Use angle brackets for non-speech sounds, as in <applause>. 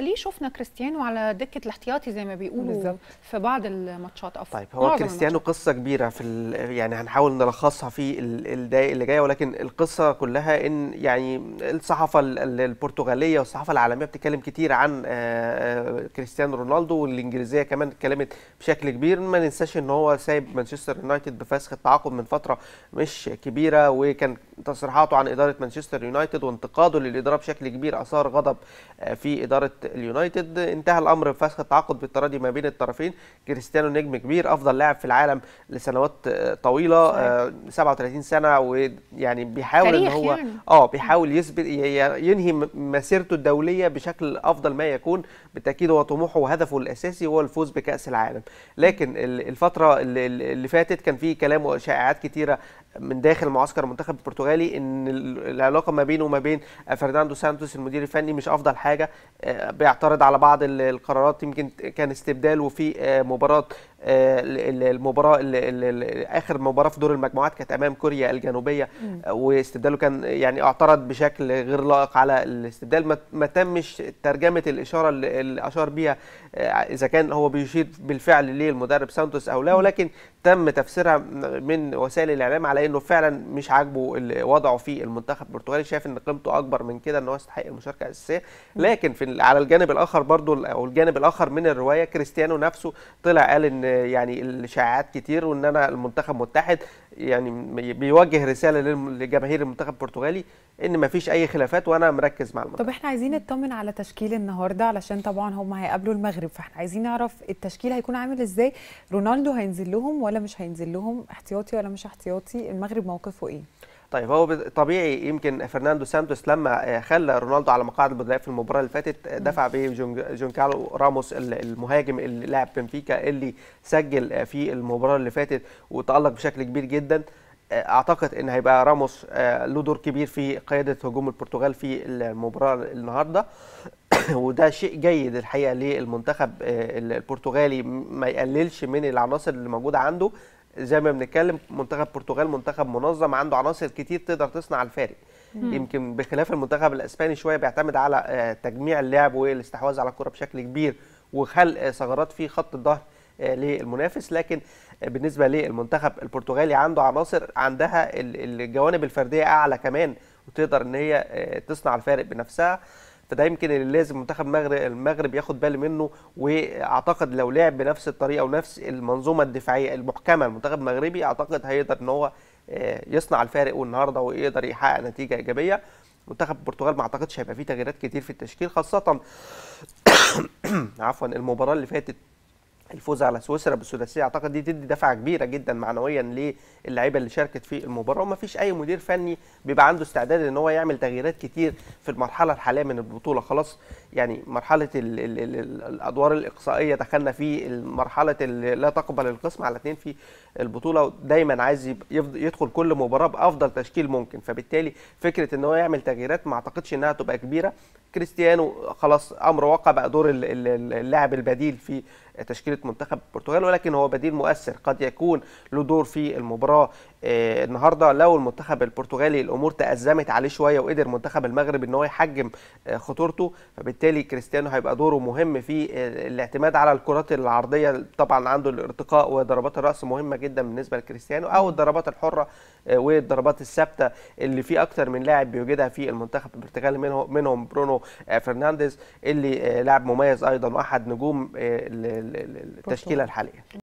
ليه شفنا كريستيانو على دكه الاحتياطي زي ما بيقولوا بالزبط. في بعض الماتشات أفضل طيب هو كريستيانو قصه كبيره في يعني هنحاول نلخصها في الدقائق اللي جايه ولكن القصه كلها ان يعني الصحافه البرتغاليه والصحافه العالميه بتتكلم كتير عن آه، آه، كريستيانو رونالدو والانجليزيه كمان اتكلمت بشكل كبير ما ننساش ان هو سايب مانشستر يونايتد بفسخ التعاقد من فتره مش كبيره وكان تصريحاته عن اداره مانشستر يونايتد وانتقاده للاداره بشكل كبير اثار غضب آه، في اداره اليونايتد انتهى الامر بفسخ التعاقد بالتراضي ما بين الطرفين كريستيانو نجم كبير افضل لاعب في العالم لسنوات طويله آه 37 سنه ويعني بيحاول ان هو يعني. اه بيحاول يثبت ينهي مسيرته الدوليه بشكل افضل ما يكون بالتاكيد هو طموحه وهدفه الاساسي هو الفوز بكاس العالم لكن الفتره اللي فاتت كان في كلام وشائعات كثيره من داخل معسكر المنتخب البرتغالي ان العلاقه ما بينه وما بين فرناندو سانتوس المدير الفني مش افضل حاجه آه، بيعترض على بعض القرارات يمكن كان استبداله في آه، مباراه المباراه اخر مباراه في دور المجموعات كانت امام كوريا الجنوبيه واستبداله كان يعني اعترض بشكل غير لائق على الاستبدال ما تمش ترجمه الاشاره اللي اشار بيها آه، اذا كان هو بيشير بالفعل للمدرب سانتوس او لا ولكن تم تفسيرها من وسائل الاعلام على انه فعلا مش عاجبه وضعه في المنتخب البرتغالي شايف ان قيمته اكبر من كده ان هو يستحق المشاركه الاساسيه لكن في على الجانب الاخر برضو او الجانب الاخر من الروايه كريستيانو نفسه طلع قال ان يعني الشائعات كتير وان انا المنتخب متحد يعني بيوجه رساله لجماهير المنتخب البرتغالي ان ما فيش اي خلافات وانا مركز مع المنتخب طب احنا عايزين نطمن على تشكيل النهارده علشان طبعا هم هيقابلوا المغرب فاحنا عايزين نعرف التشكيل هيكون عامل ازاي رونالدو هينزل لهم ولا مش هينزل لهم احتياطي ولا مش احتياطي المغرب موقفه ايه طيب هو طبيعي يمكن فرناندو سانتوس لما آه، خلى رونالدو على مقاعد البدلاء في المباراه اللي فاتت آه، دفع بيه جون كارلو راموس المهاجم اللي لعب بنفيكا اللي سجل آه، في المباراه اللي فاتت وتالق بشكل كبير جدا اعتقد ان هيبقى راموس له دور كبير في قياده هجوم البرتغال في المباراه النهارده <coughs> وده شيء جيد الحقيقه للمنتخب البرتغالي ما يقللش من العناصر اللي موجوده عنده زي ما بنتكلم منتخب البرتغال منتخب منظم عنده عناصر كتير تقدر تصنع الفارق يمكن بخلاف المنتخب الاسباني شويه بيعتمد على آه، تجميع اللعب والاستحواذ على الكره بشكل كبير وخلق ثغرات في خط الظهر آه، للمنافس لكن بالنسبه للمنتخب البرتغالي عنده عناصر عندها الجوانب الفرديه اعلى كمان وتقدر ان هي آه، تصنع الفارق بنفسها فده يمكن اللي لازم منتخب المغرب المغرب ياخد باله منه واعتقد لو لعب بنفس الطريقه ونفس المنظومه الدفاعيه المحكمه المنتخب المغربي اعتقد هيقدر ان هو آه، يصنع الفارق والنهارده ويقدر يحقق نتيجه ايجابيه منتخب البرتغال ما اعتقدش هيبقى فيه تغييرات كتير في التشكيل خاصه <coughs> عفوا المباراه اللي فاتت الفوز على سويسرا بالسداسيه اعتقد دي تدي دفعه كبيره جدا معنويا للعيبه اللي شاركت في المباراه وما فيش اي مدير فني بيبقى عنده استعداد ان هو يعمل تغييرات كتير في المرحله الحاليه من البطوله خلاص يعني مرحله الـ الـ الـ الادوار الاقصائيه دخلنا في مرحله لا تقبل القسم على اثنين في البطوله دايما عايز يدخل كل مباراه بافضل تشكيل ممكن فبالتالي فكره ان هو يعمل تغييرات ما اعتقدش انها تبقى كبيره كريستيانو خلاص امر واقع بقى دور اللاعب البديل في تشكيله منتخب البرتغال ولكن هو بديل مؤثر قد يكون له دور في المباراه آه، النهارده لو المنتخب البرتغالي الامور تأزمت عليه شويه وقدر منتخب المغرب ان هو يحجم آه، خطورته فبالتالي كريستيانو هيبقى دوره مهم في آه، الاعتماد على الكرات العرضيه طبعا عنده الارتقاء وضربات الراس مهمه جدا بالنسبه لكريستيانو او الضربات الحره والضربات الثابته اللي في اكتر من لاعب بيوجدها في المنتخب البرتغالي منهم برونو فرنانديز اللي لاعب مميز ايضا واحد نجوم التشكيله الحاليه